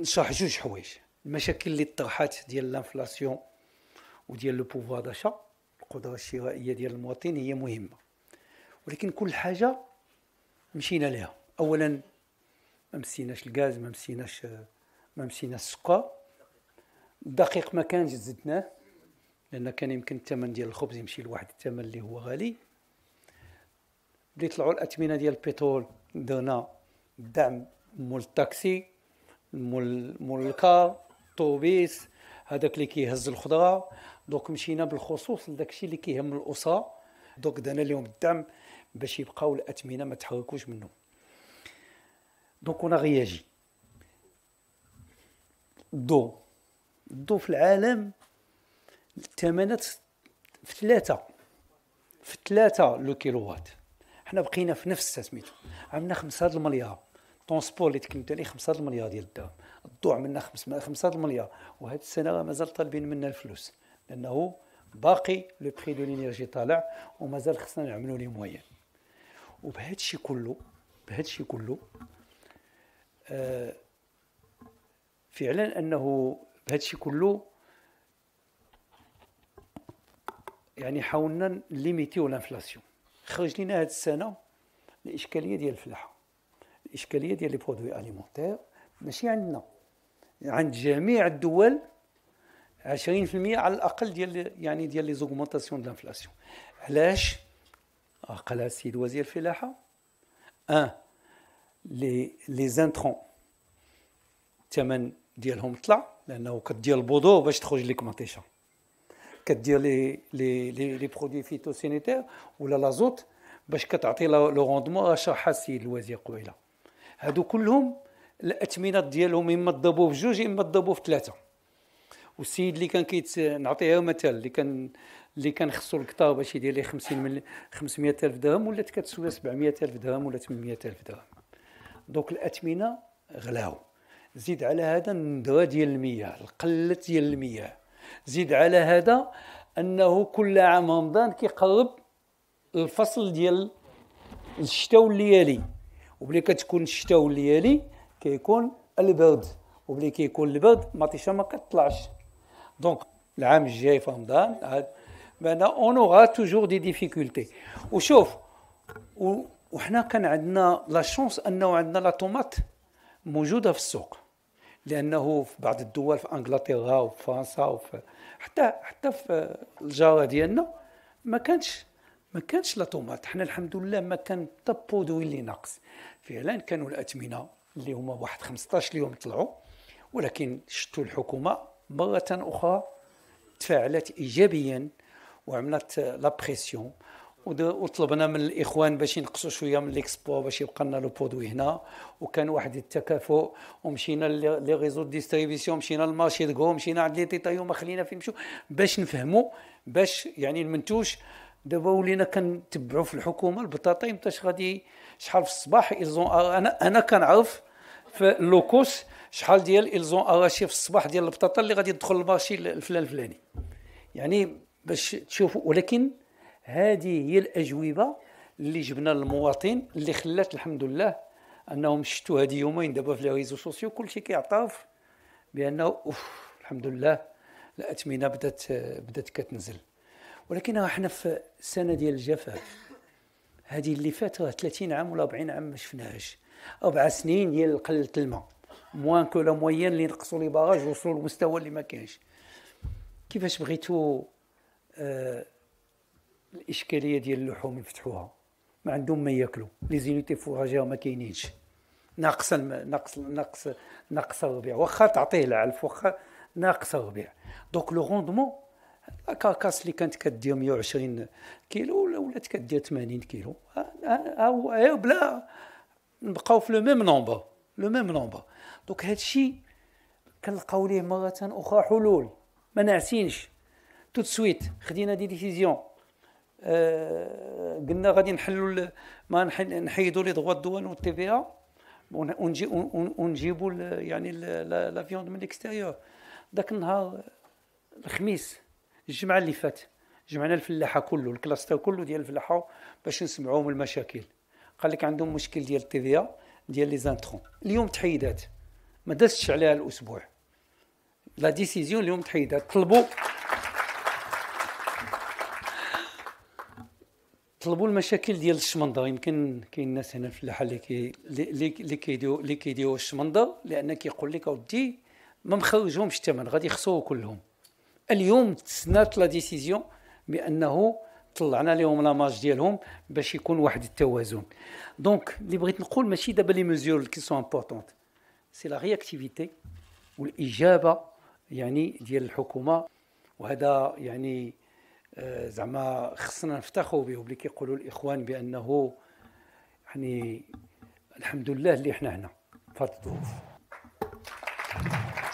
نشرح جوج حوايج المشاكل اللي طرحات ديال الانفلاسيون وديال لو بوفوار داشا القدره الشرائيه ديال المواطن هي مهمه ولكن كل حاجه مشينا لها اولا ما مسيناش الغاز ما مسيناش ما مسينا السكر الدقيق ما كانش زدناه لان كان يمكن الثمن ديال الخبز يمشي لواحد الثمن اللي هو غالي بدي طلعوا الاثمنه ديال البترول درنا دعم مول الطاكسي مول مول الكار طوبيس هذاك اللي كيهز الخضره دوك مشينا بالخصوص لذاك الشيء اللي كيهم الاسره دوك دانا لهم الدعم باش يبقاو الاثمنه ما تحركوش منهم دوك انا غياجي الضو الضو في العالم الثمنات في ثلاثة في ثلاثة لو وات حنا بقينا في نفس سميتو عندنا خمسة المليار طونسبور اللي تكلمت عليه 5 المليار ديال الذهب الضوع منا 5 المليار وهاد السنه راه مازال طالبين منا الفلوس لانه باقي لو بري دو لينيرجي طالع ومازال خصنا نعملوا ليه موين وبهذا الشيء كله بهذا الشيء كله آه فعلا انه بهذا الشيء كله يعني حاولنا ليميتيو لانفلاسيون خرج لنا هذه السنه الاشكاليه ديال الفلاحه الاشكاليه ديال لي برودوي اليمونتير ماشي عندنا عند جميع الدول 20% على الاقل ديال يعني ديال لي زوغمونطاسيون دو لانفلاسيون علاش قالها السيد وزير الفلاحه ان لي لي زانترون الثمن ديالهم طلع لانه كدير البودو باش تخرج لك مطيشه كدير لي لي لي لي برودوي فيتوسينيتير ولا لازوت باش كتعطي لو روندمون راه شرحها السيد الوزير قبيله هادو كلهم الاثمنه ديالهم اما ضابوا في جوج اما ضابوا في ثلاثه والسيد اللي كان كيت نعطيها مثال اللي كان اللي كان خصو الكتاب باش يدير ليه 50 مل... 500 الف درهم ولات كتسوى 700 الف درهم ولا 800 الف درهم دونك الاثمنه غلاو زيد على هذا الندره ديال المياه القله ديال المياه زيد على هذا انه كل عام رمضان كيقرب الفصل ديال الشتاء والليالي وبلي كتكون الشتاء والليالي كيكون البرد وبلي كيكون البرد مطيشه ما كتطلعش دونك العام الجاي في رمضان بان اون اوغا توجور دي ديفيكولتي وشوف وحنا كان عندنا لا شونس انه عندنا لا طوماط موجوده في السوق لانه في بعض الدول في انجلترا وفي فرنسا وفي حتى حتى في الجاره ديالنا ما كانش ما كانش لا طوماط حنا الحمد لله ما كان حتى برودوي اللي ناقص فعلا كانوا الاثمنه اللي هما واحد 15 يوم طلعوا ولكن شتو الحكومه مره اخرى تفاعلت ايجابيا وعملت لا بريسيون وطلبنا من الاخوان باش ينقصوا شويه من ليكسبو باش يبقى لنا لو بودوي هنا وكان واحد التكافؤ ومشينا لي ريزو ديستريبيسيون مشينا للمارشي دكو مشينا عند لي تيطايو ما خلينا فين نمشيو باش نفهموا باش يعني المنتوج دابا ولينا كنتبعوا في الحكومه البطاطين باش غادي شحال في الصباح الزون انا انا كنعرف في لوكوس شحال ديال الزون اراشي في الصباح ديال البطاطا اللي غادي تدخل المارشي الفلان الفلاني يعني باش تشوفوا ولكن هذه هي الاجوبه اللي جبنا للمواطن اللي خلات الحمد لله انهم شتوا هذه يومين دابا في لي ريزو سوسيو كلشي كيعترف بانه اوف الحمد لله الاثمنه بدات بدات كتنزل ولكن احنا في سنه ديال الجفاف هذه اللي فات راه 30 عام ولا 40 عام ما شفناهاش اربع سنين ديال قله الماء موان كو لا موين اللي نقصوا لي باراج وصلوا للمستوى اللي ما كاينش كيفاش بغيتوا آه الاشكاليه ديال اللحوم يفتحوها ما عندهم ما ياكلوا لي زينيتي فوراجير ما كاينينش ناقص ناقص ناقص ناقص الربيع واخا تعطيه العلف واخا ناقص الربيع دونك لو روندمون لاكاكاس اللي كانت كدير 120 كيلو ولات كدير 80 كيلو ها هو بلا نبقاو في لو ميم نومبر لو ميم نومبر دونك هادشي كنلقاو ليه مرة أخرى حلول ما نعسينش توت سويت خدينا دي ديسيزيون آه قلنا غادي نحلوا ما نحيدوا لي دغوا الدول والتي في ا ونجيبوا يعني لافيوند من الاكستيريور ذاك النهار الخميس الجمعه اللي فات جمعنا الفلاحه كله الكلاستر كله ديال الفلاحه باش نسمعوهم المشاكل قال لك عندهم مشكل ديال التيفيا ديال لي زانترون اليوم تحيدات ما دازتش عليها الاسبوع لا ديسيزيون اليوم تحيدات طلبوا طلبوا المشاكل ديال الشمنضه يمكن كاين الناس هنا الفلاحه اللي كي اللي كيديو اللي كيديو الشمنضه لان كيقول لك اودي ما مخرجهمش الثمن غادي يخسروا كلهم اليوم تسنات لا ديسيزيون بانه طلعنا لهم لا ماج ديالهم باش يكون واحد التوازن دونك اللي بغيت نقول ماشي دابا لي ميزور كي سو امبورطونت سي لا رياكتيفيتي والاجابه يعني ديال الحكومه وهذا يعني آه، زعما خصنا نفتخروا به وبلي كيقولوا الاخوان بانه يعني الحمد لله اللي حنا هنا في الظروف